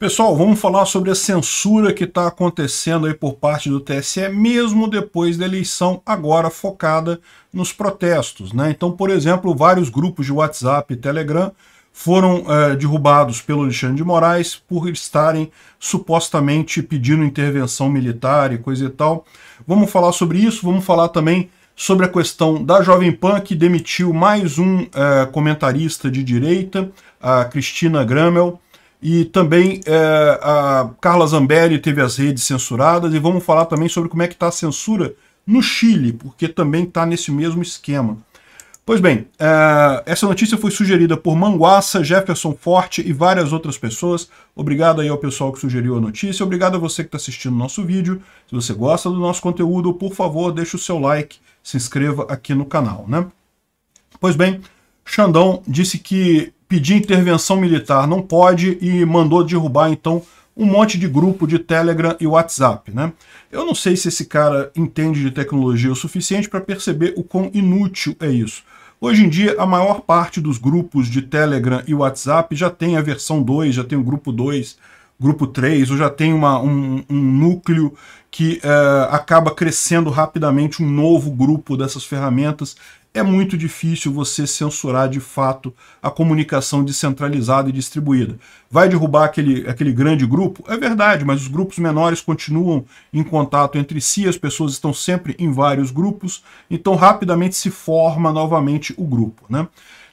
Pessoal, vamos falar sobre a censura que está acontecendo aí por parte do TSE, mesmo depois da eleição agora focada nos protestos. Né? Então, por exemplo, vários grupos de WhatsApp e Telegram foram eh, derrubados pelo Alexandre de Moraes por estarem supostamente pedindo intervenção militar e coisa e tal. Vamos falar sobre isso, vamos falar também sobre a questão da Jovem Pan, que demitiu mais um eh, comentarista de direita, a Cristina Grammel. E também é, a Carla Zambelli teve as redes censuradas. E vamos falar também sobre como é que está a censura no Chile, porque também está nesse mesmo esquema. Pois bem, é, essa notícia foi sugerida por Manguaça, Jefferson Forte e várias outras pessoas. Obrigado aí ao pessoal que sugeriu a notícia. Obrigado a você que está assistindo o nosso vídeo. Se você gosta do nosso conteúdo, por favor, deixe o seu like, se inscreva aqui no canal, né? Pois bem, Xandão disse que pedir intervenção militar não pode e mandou derrubar então um monte de grupo de Telegram e WhatsApp, né? Eu não sei se esse cara entende de tecnologia o suficiente para perceber o quão inútil é isso. Hoje em dia, a maior parte dos grupos de Telegram e WhatsApp já tem a versão 2, já tem o grupo 2, grupo 3, ou já tem uma, um, um núcleo que uh, acaba crescendo rapidamente um novo grupo dessas ferramentas é muito difícil você censurar de fato a comunicação descentralizada e distribuída. Vai derrubar aquele, aquele grande grupo? É verdade, mas os grupos menores continuam em contato entre si, as pessoas estão sempre em vários grupos, então rapidamente se forma novamente o grupo. Né?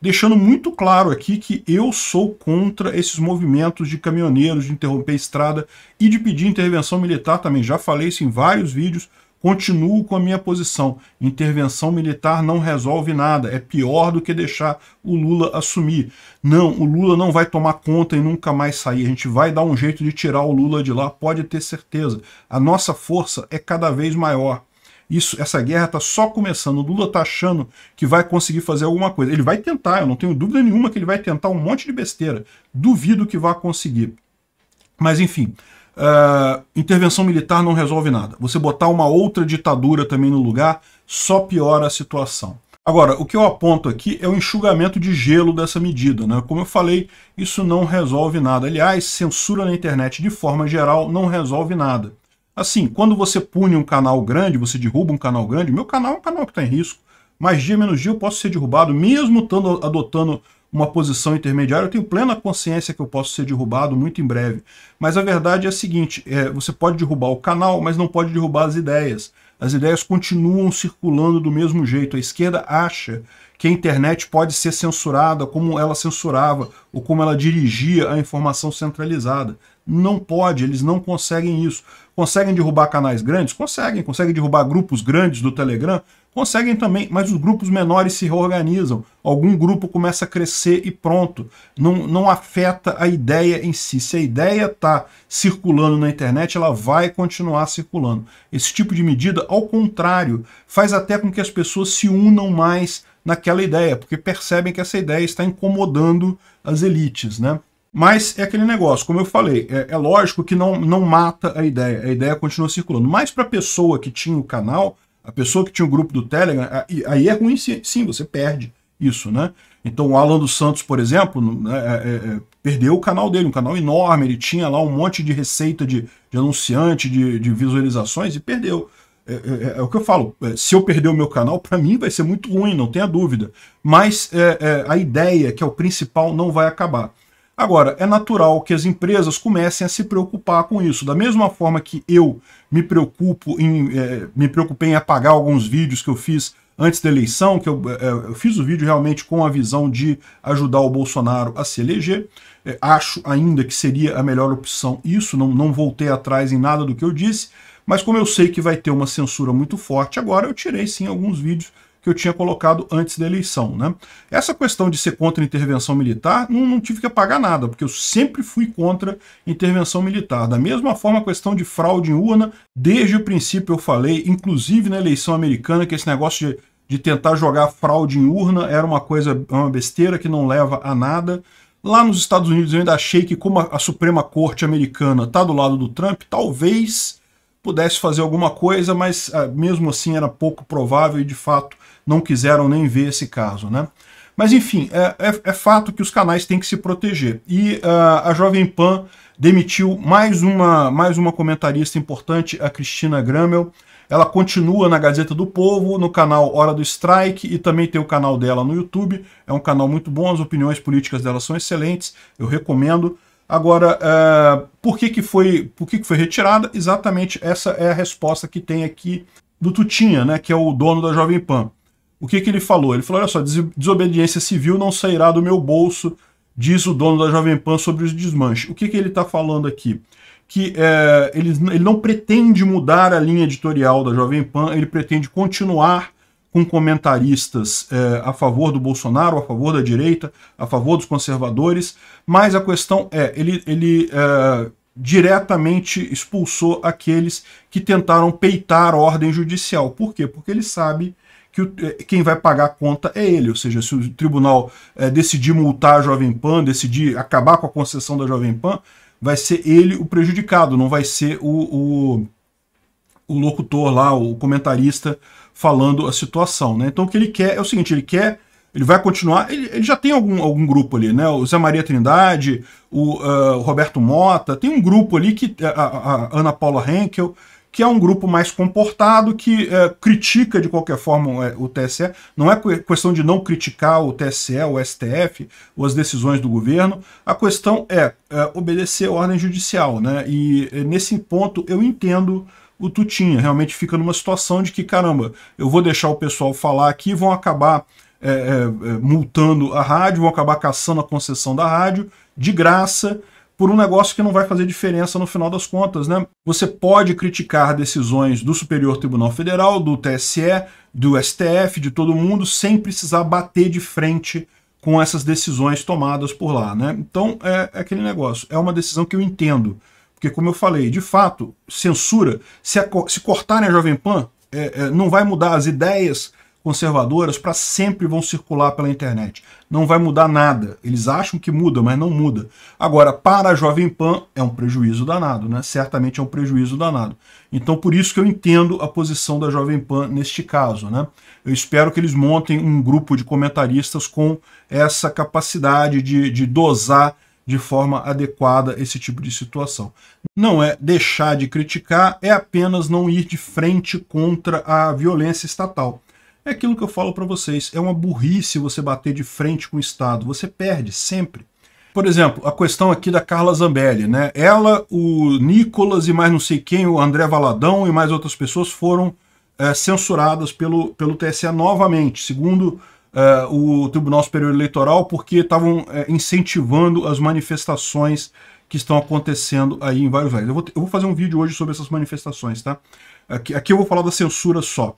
Deixando muito claro aqui que eu sou contra esses movimentos de caminhoneiros, de interromper a estrada e de pedir intervenção militar também. Já falei isso em vários vídeos, Continuo com a minha posição. Intervenção militar não resolve nada. É pior do que deixar o Lula assumir. Não, o Lula não vai tomar conta e nunca mais sair. A gente vai dar um jeito de tirar o Lula de lá, pode ter certeza. A nossa força é cada vez maior. Isso, essa guerra está só começando. O Lula está achando que vai conseguir fazer alguma coisa. Ele vai tentar, eu não tenho dúvida nenhuma que ele vai tentar um monte de besteira. Duvido que vá conseguir. Mas enfim, Uh, intervenção militar não resolve nada. Você botar uma outra ditadura também no lugar só piora a situação. Agora, o que eu aponto aqui é o enxugamento de gelo dessa medida. Né? Como eu falei, isso não resolve nada. Aliás, censura na internet de forma geral não resolve nada. Assim, quando você pune um canal grande, você derruba um canal grande, meu canal é um canal que está em risco. Mais dia menos dia eu posso ser derrubado, mesmo tando, adotando uma posição intermediária. Eu tenho plena consciência que eu posso ser derrubado muito em breve. Mas a verdade é a seguinte: é, você pode derrubar o canal, mas não pode derrubar as ideias. As ideias continuam circulando do mesmo jeito. A esquerda acha que a internet pode ser censurada como ela censurava ou como ela dirigia a informação centralizada. Não pode, eles não conseguem isso. Conseguem derrubar canais grandes? Conseguem. Conseguem derrubar grupos grandes do Telegram? Conseguem também, mas os grupos menores se reorganizam. Algum grupo começa a crescer e pronto. Não, não afeta a ideia em si. Se a ideia está circulando na internet, ela vai continuar circulando. Esse tipo de medida, ao contrário, faz até com que as pessoas se unam mais naquela ideia, porque percebem que essa ideia está incomodando as elites, né? Mas é aquele negócio, como eu falei, é, é lógico que não, não mata a ideia, a ideia continua circulando. Mas para a pessoa que tinha o canal, a pessoa que tinha o grupo do Telegram, aí é ruim sim, você perde isso, né? Então o Alan dos Santos, por exemplo, né, é, é, é, perdeu o canal dele, um canal enorme, ele tinha lá um monte de receita de, de anunciante, de, de visualizações e perdeu. É, é, é, é o que eu falo, se eu perder o meu canal, para mim vai ser muito ruim, não tenha dúvida. Mas a ideia, que é o principal, não vai acabar. Agora, é natural que as empresas comecem a se preocupar com isso. Da mesma forma que eu me preocupo em eh, me preocupei em apagar alguns vídeos que eu fiz antes da eleição, que eu, eh, eh, eu fiz o vídeo realmente com a visão de ajudar o Bolsonaro a se eleger. É, acho ainda que seria a melhor opção isso, não, não voltei atrás em nada do que eu disse, mas como eu sei que vai ter uma censura muito forte agora, eu tirei sim alguns vídeos que eu tinha colocado antes da eleição. Né? Essa questão de ser contra a intervenção militar, não, não tive que apagar nada, porque eu sempre fui contra intervenção militar. Da mesma forma, a questão de fraude em urna, desde o princípio eu falei, inclusive na eleição americana, que esse negócio de, de tentar jogar fraude em urna era uma coisa, é uma besteira que não leva a nada. Lá nos Estados Unidos eu ainda achei que como a Suprema Corte americana está do lado do Trump, talvez pudesse fazer alguma coisa, mas ah, mesmo assim era pouco provável e de fato não quiseram nem ver esse caso, né? Mas enfim, é, é, é fato que os canais têm que se proteger. E uh, a Jovem Pan demitiu mais uma, mais uma comentarista importante, a Cristina Grammel. Ela continua na Gazeta do Povo, no canal Hora do Strike e também tem o canal dela no YouTube. É um canal muito bom, as opiniões políticas dela são excelentes, eu recomendo. Agora, uh, por, que, que, foi, por que, que foi retirada? Exatamente essa é a resposta que tem aqui do Tutinha, né, que é o dono da Jovem Pan o que, que ele falou? Ele falou, olha só, desobediência civil não sairá do meu bolso, diz o dono da Jovem Pan sobre os desmanches. O que, que ele está falando aqui? Que é, ele, ele não pretende mudar a linha editorial da Jovem Pan, ele pretende continuar com comentaristas é, a favor do Bolsonaro, a favor da direita, a favor dos conservadores, mas a questão é, ele, ele é, diretamente expulsou aqueles que tentaram peitar a ordem judicial. Por quê? Porque ele sabe que o, é, quem vai pagar a conta é ele. Ou seja, se o tribunal é, decidir multar a Jovem Pan, decidir acabar com a concessão da Jovem Pan, vai ser ele o prejudicado, não vai ser o, o, o locutor lá, o comentarista falando a situação. Né? Então o que ele quer é o seguinte, ele quer ele vai continuar. Ele, ele, já tem algum, algum grupo ali, né? O Zé Maria Trindade, o, uh, o Roberto Mota, tem um grupo ali que. A, a, a Ana Paula Henkel, que é um grupo mais comportado, que é, critica de qualquer forma é, o TSE. Não é questão de não criticar o TSE, o STF, ou as decisões do governo. A questão é, é obedecer a ordem judicial. Né? E é, nesse ponto eu entendo o Tutinha. Realmente fica numa situação de que, caramba, eu vou deixar o pessoal falar aqui, vão acabar é, é multando a rádio, vão acabar caçando a concessão da rádio de graça por um negócio que não vai fazer diferença no final das contas. Né? Você pode criticar decisões do Superior Tribunal Federal, do TSE, do STF, de todo mundo, sem precisar bater de frente com essas decisões tomadas por lá. Né? Então é, é aquele negócio, é uma decisão que eu entendo. Porque, como eu falei, de fato, censura, se, a, se cortarem a Jovem Pan, é, é, não vai mudar as ideias conservadoras para sempre vão circular pela internet. Não vai mudar nada. Eles acham que muda, mas não muda. Agora, para a Jovem Pan, é um prejuízo danado, né? Certamente é um prejuízo danado. Então, por isso que eu entendo a posição da Jovem Pan neste caso, né? Eu espero que eles montem um grupo de comentaristas com essa capacidade de, de dosar de forma adequada esse tipo de situação. Não é deixar de criticar, é apenas não ir de frente contra a violência estatal. É aquilo que eu falo para vocês, é uma burrice você bater de frente com o Estado, você perde sempre. Por exemplo, a questão aqui da Carla Zambelli, né? Ela, o Nicolas e mais não sei quem, o André Valadão e mais outras pessoas foram é, censuradas pelo, pelo TSE novamente, segundo é, o Tribunal Superior Eleitoral, porque estavam é, incentivando as manifestações que estão acontecendo aí em vários lugares. Eu vou, eu vou fazer um vídeo hoje sobre essas manifestações, tá? Aqui, aqui eu vou falar da censura só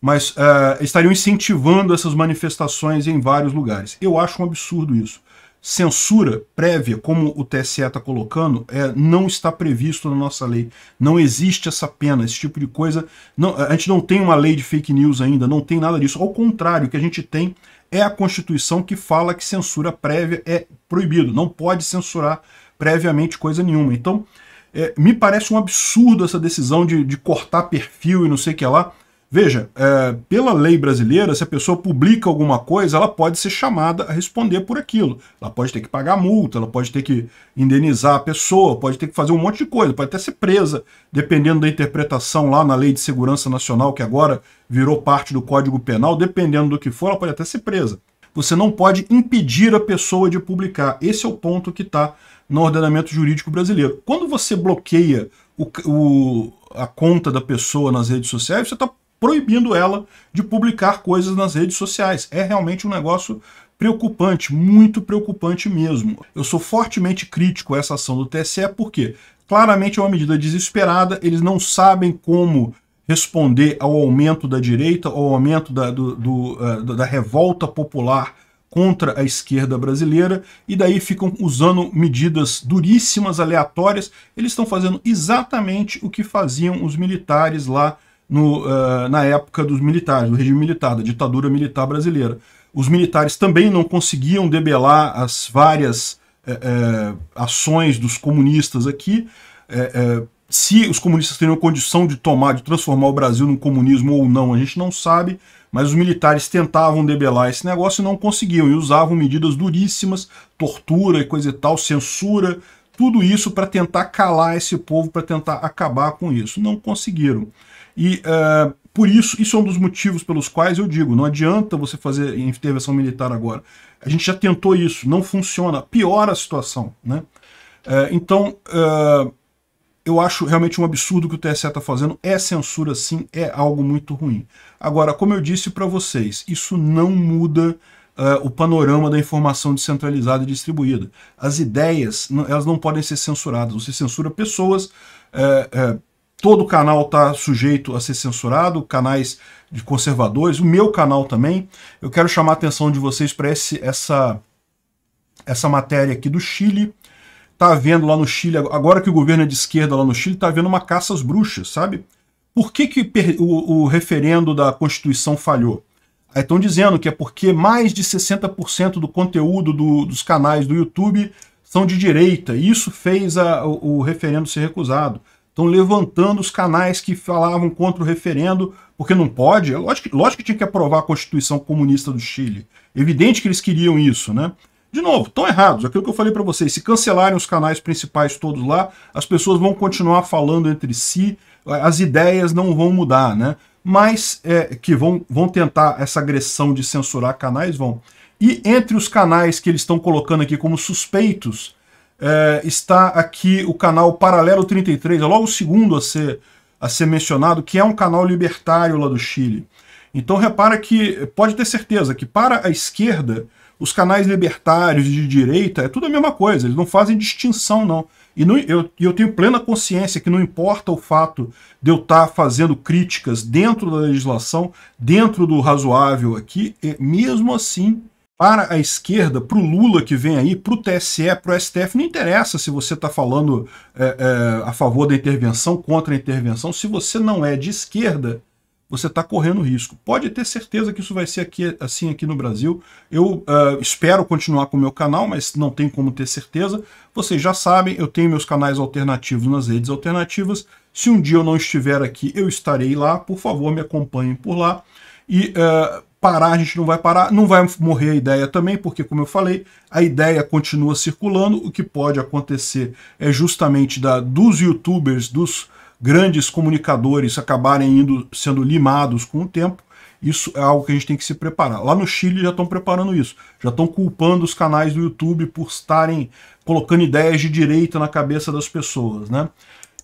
mas uh, estariam incentivando essas manifestações em vários lugares. Eu acho um absurdo isso. Censura prévia, como o TSE está colocando, é, não está previsto na nossa lei. Não existe essa pena, esse tipo de coisa. Não, a gente não tem uma lei de fake news ainda, não tem nada disso. Ao contrário, o que a gente tem é a Constituição que fala que censura prévia é proibido. Não pode censurar previamente coisa nenhuma. Então, é, me parece um absurdo essa decisão de, de cortar perfil e não sei o que lá. Veja, é, pela lei brasileira, se a pessoa publica alguma coisa, ela pode ser chamada a responder por aquilo. Ela pode ter que pagar multa, ela pode ter que indenizar a pessoa, pode ter que fazer um monte de coisa, pode até ser presa, dependendo da interpretação lá na Lei de Segurança Nacional, que agora virou parte do Código Penal, dependendo do que for, ela pode até ser presa. Você não pode impedir a pessoa de publicar. Esse é o ponto que está no ordenamento jurídico brasileiro. Quando você bloqueia o, o, a conta da pessoa nas redes sociais, você está proibindo ela de publicar coisas nas redes sociais. É realmente um negócio preocupante, muito preocupante mesmo. Eu sou fortemente crítico a essa ação do TSE porque claramente é uma medida desesperada, eles não sabem como responder ao aumento da direita, ao aumento da, do, do, uh, da revolta popular contra a esquerda brasileira e daí ficam usando medidas duríssimas, aleatórias. Eles estão fazendo exatamente o que faziam os militares lá no, uh, na época dos militares, do regime militar, da ditadura militar brasileira. Os militares também não conseguiam debelar as várias eh, eh, ações dos comunistas aqui. se os comunistas teriam condição de tomar, de transformar o Brasil num comunismo ou não, a gente não sabe, mas os militares tentavam debelar esse negócio e não conseguiam, e usavam medidas duríssimas, tortura e coisa e tal, censura, tudo isso para tentar calar esse povo, para tentar acabar com isso. Não conseguiram. E uh, por isso, isso é um dos motivos pelos quais eu digo, não adianta você fazer intervenção militar agora. A gente já tentou isso, não funciona, piora a situação. Né? Uh, então, uh, eu acho realmente um absurdo o que o TSE está fazendo, é censura sim, é algo muito ruim. Agora, como eu disse para vocês, isso não muda Uh, o panorama da informação descentralizada e distribuída. As ideias, elas não podem ser censuradas. Você censura pessoas, uh, uh, Todo canal está sujeito a ser censurado, canais de conservadores, o meu canal também. Eu quero chamar a atenção de vocês para essa, essa matéria aqui do Chile. Está havendo lá no Chile, agora que o governo é de esquerda lá no Chile, está havendo uma caça às bruxas, sabe? Por que, que o, o referendo da Constituição falhou? estão dizendo que é porque mais de 60% do conteúdo do, dos canais do YouTube são de direita, e isso fez a, o, o referendo ser recusado estão levantando os canais que falavam contra o referendo, porque não pode. Lógico, lógico que tinha que aprovar a Constituição Comunista do Chile. Evidente que eles queriam isso, né? De novo, estão errados. Aquilo que eu falei para vocês, se cancelarem os canais principais todos lá, as pessoas vão continuar falando entre si, as ideias não vão mudar, né? Mas é, que vão, vão tentar essa agressão de censurar canais, vão. E entre os canais que eles estão colocando aqui como suspeitos, é, está aqui o canal Paralelo 33, é logo o segundo a ser, a ser mencionado, que é um canal libertário lá do Chile. Então repara que pode ter certeza que para a esquerda, os canais libertários de direita é tudo a mesma coisa, eles não fazem distinção não. E não, eu, eu tenho plena consciência que não importa o fato de eu estar fazendo críticas dentro da legislação, dentro do razoável aqui, é mesmo assim para a esquerda, para o Lula que vem aí, para o TSE, para o STF, não interessa se você está falando é, é, a favor da intervenção, contra a intervenção, se você não é de esquerda, você está correndo risco. Pode ter certeza que isso vai ser aqui, assim aqui no Brasil. Eu uh, espero continuar com o meu canal, mas não tem como ter certeza. Vocês já sabem, eu tenho meus canais alternativos nas redes alternativas. Se um dia eu não estiver aqui, eu estarei lá. Por favor, me acompanhem por lá. E uh, parar, a gente não vai parar, não vai morrer a ideia também, porque, como eu falei, a ideia continua circulando. O que pode acontecer é justamente da, dos youtubers, dos grandes comunicadores acabarem indo sendo limados com o tempo. Isso é algo que a gente tem que se preparar. Lá no Chile já estão preparando isso. Já estão culpando os canais do YouTube por estarem colocando ideias de direita na cabeça das pessoas. Né?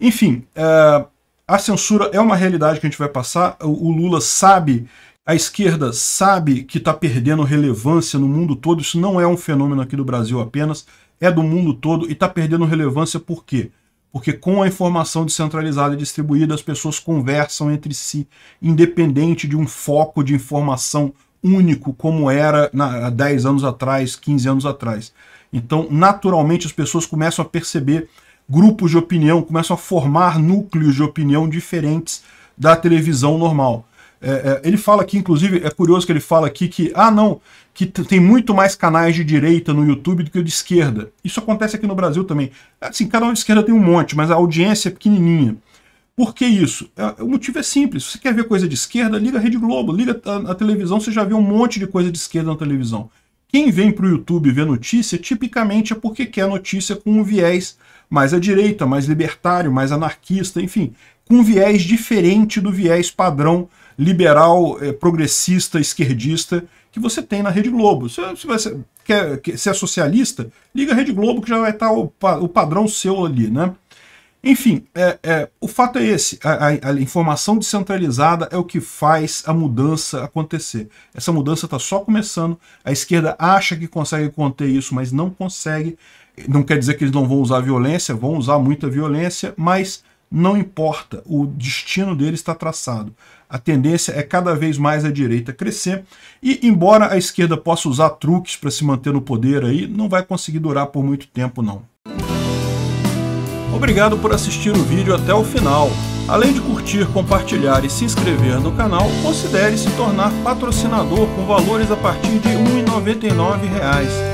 Enfim, é, a censura é uma realidade que a gente vai passar. O, o Lula sabe a esquerda sabe que está perdendo relevância no mundo todo, isso não é um fenômeno aqui do Brasil apenas, é do mundo todo e está perdendo relevância por quê? Porque com a informação descentralizada e distribuída, as pessoas conversam entre si, independente de um foco de informação único como era na, há 10 anos atrás, 15 anos atrás. Então, naturalmente, as pessoas começam a perceber grupos de opinião, começam a formar núcleos de opinião diferentes da televisão normal. É, é, ele fala aqui, inclusive, é curioso que ele fala aqui que, ah, não, que tem muito mais canais de direita no YouTube do que o de esquerda. Isso acontece aqui no Brasil também. Assim, canal de esquerda tem um monte, mas a audiência é pequenininha. Por que isso? É, o motivo é simples. Se você quer ver coisa de esquerda, liga a Rede Globo, liga a, a televisão, você já vê um monte de coisa de esquerda na televisão. Quem vem para o YouTube ver notícia, tipicamente é porque quer notícia com um viés mais à direita, mais libertário, mais anarquista, enfim, com um viés diferente do viés padrão liberal, eh, progressista, esquerdista que você tem na Rede Globo. Se você quer, quer, é socialista, liga a Rede Globo que já vai estar o, o padrão seu ali, né? Enfim, é, é, o fato é esse, a, a, a, informação descentralizada é o que faz a mudança acontecer. Essa mudança está só começando, a esquerda acha que consegue conter isso, mas não consegue. Não quer dizer que eles não vão usar violência, vão usar muita violência, mas não importa, o destino dele está traçado. A tendência é cada vez mais a direita crescer e, embora a esquerda possa usar truques para se manter no poder aí, não vai conseguir durar por muito tempo não. Obrigado por assistir o vídeo até o final. Além de curtir, compartilhar e se inscrever no canal, considere se tornar patrocinador com valores a partir de R$ 1,99